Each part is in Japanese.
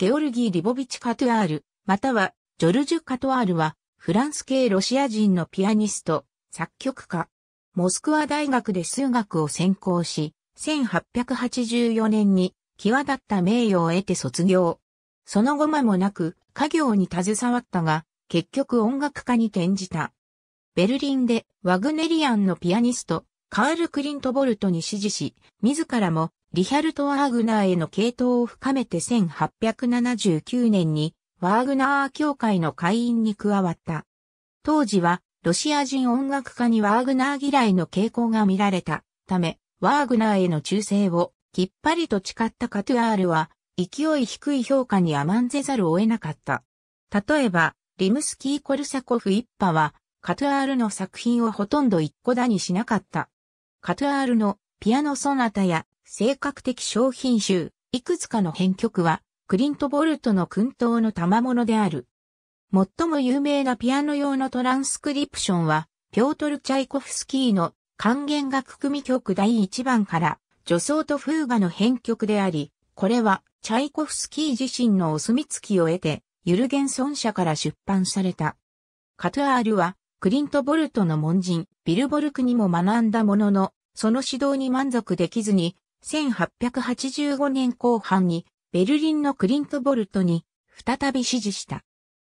ゲオルギー・リボビチ・カトゥアール、またはジョルジュ・カトゥアールは、フランス系ロシア人のピアニスト、作曲家。モスクワ大学で数学を専攻し、1884年に際立った名誉を得て卒業。その後間もなく、家業に携わったが、結局音楽家に転じた。ベルリンでワグネリアンのピアニスト、カール・クリント・ボルトに指示し、自らもリヒャルト・ワーグナーへの系統を深めて1879年にワーグナー協会の会員に加わった。当時はロシア人音楽家にワーグナー嫌いの傾向が見られたため、ワーグナーへの忠誠をきっぱりと誓ったカトゥアールは勢い低い評価に甘んぜざるを得なかった。例えば、リムスキー・コルサコフ一派はカトゥアールの作品をほとんど一個だにしなかった。カトゥアールのピアノソナタや性格的商品集、いくつかの編曲は、クリント・ボルトの訓導の賜物である。最も有名なピアノ用のトランスクリプションは、ピョートル・チャイコフスキーの還元楽組曲第1番から、女装と風雅の編曲であり、これは、チャイコフスキー自身のお墨付きを得て、ユルゲン尊者社から出版された。カトゥアールは、クリント・ボルトの門人、ビルボルクにも学んだものの、その指導に満足できずに、1885年後半にベルリンのクリンクボルトに再び指示した。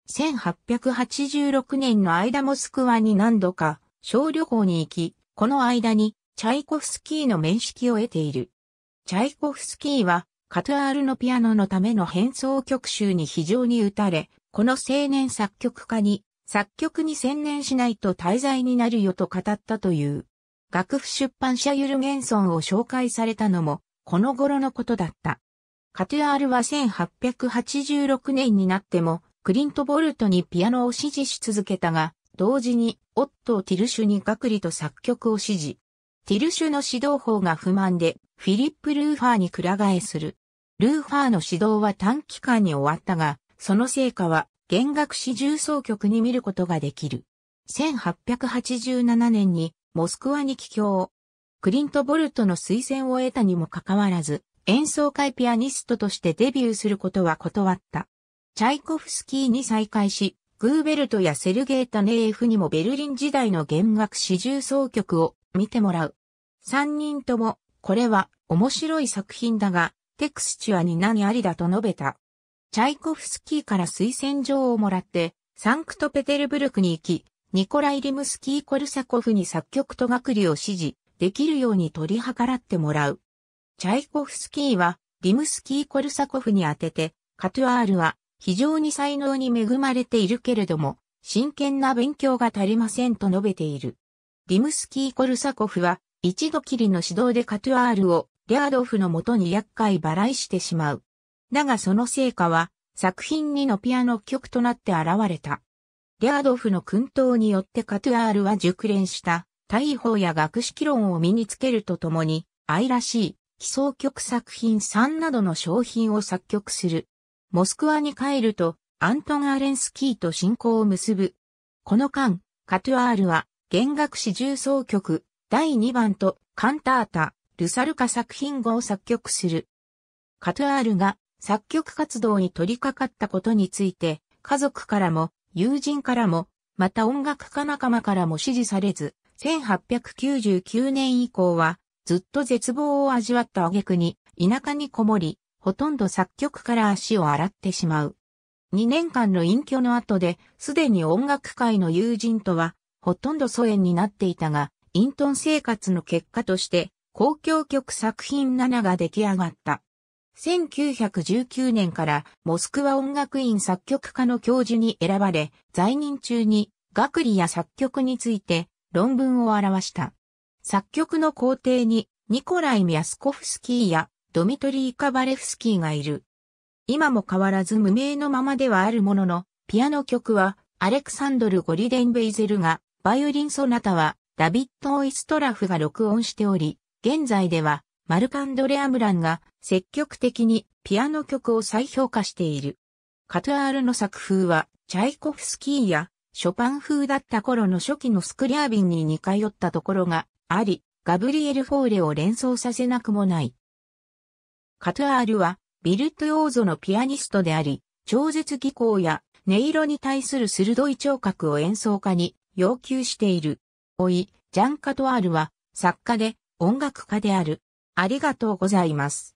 1886年の間モスクワに何度か小旅行に行き、この間にチャイコフスキーの面識を得ている。チャイコフスキーはカトアールのピアノのための変奏曲集に非常に打たれ、この青年作曲家に作曲に専念しないと滞在になるよと語ったという。楽譜出版社ユルゲンソンを紹介されたのも、この頃のことだった。カトゥアールは1886年になっても、クリント・ボルトにピアノを支持し続けたが、同時に、オットー・ティルシュにガクリと作曲を支持。ティルシュの指導法が不満で、フィリップ・ルーファーにくら替えする。ルーファーの指導は短期間に終わったが、その成果は弦楽四重奏曲に見ることができる。1887年にモスクワに帰郷。クリント・ボルトの推薦を得たにもかかわらず、演奏会ピアニストとしてデビューすることは断った。チャイコフスキーに再会し、グーベルトやセルゲータネーフにもベルリン時代の弦楽四重奏曲を見てもらう。三人とも、これは面白い作品だが、テクスチュアに何ありだと述べた。チャイコフスキーから推薦状をもらって、サンクトペテルブルクに行き、ニコライ・リムスキー・コルサコフに作曲と楽理を指示、できるように取り計らってもらう。チャイコフスキーは、リムスキー・コルサコフに当てて、カトゥアールは、非常に才能に恵まれているけれども、真剣な勉強が足りませんと述べている。リムスキー・コルサコフは、一度きりの指導でカトゥアールを、リャードフのもとに厄介払いしてしまう。だがその成果は、作品にのピアノ曲となって現れた。レアドフの訓導によってカトゥアールは熟練した大法や学識論を身につけるとともに、愛らしい、起草曲作品3などの商品を作曲する。モスクワに帰ると、アントン・アレンスキーと進行を結ぶ。この間、カトゥアールは、弦楽四重奏曲、第2番と、カンタータ、ルサルカ作品後を作曲する。カトゥアールが作曲活動に取り掛かったことについて、家族からも友人からも、また音楽家仲間からも支持されず、1899年以降は、ずっと絶望を味わった挙句に、田舎にこもり、ほとんど作曲から足を洗ってしまう。2年間の隠居の後で、すでに音楽界の友人とは、ほとんど疎遠になっていたが、隠遁生活の結果として、公共曲作品7が出来上がった。1919年からモスクワ音楽院作曲家の教授に選ばれ、在任中に学理や作曲について論文を表した。作曲の皇帝にニコライ・ミヤスコフスキーやドミトリー・カバレフスキーがいる。今も変わらず無名のままではあるものの、ピアノ曲はアレクサンドル・ゴリデン・ベイゼルが、バイオリンソナタはダビッド・オイストラフが録音しており、現在ではマルカンドレ・アムランが積極的にピアノ曲を再評価している。カトアールの作風は、チャイコフスキーやショパン風だった頃の初期のスクリャービンに似通ったところがあり、ガブリエル・フォーレを連想させなくもない。カトアールは、ビルトヨーゾのピアニストであり、超絶技巧や音色に対する鋭い聴覚を演奏家に要求している。おい、ジャン・カトアールは作家で音楽家である。ありがとうございます。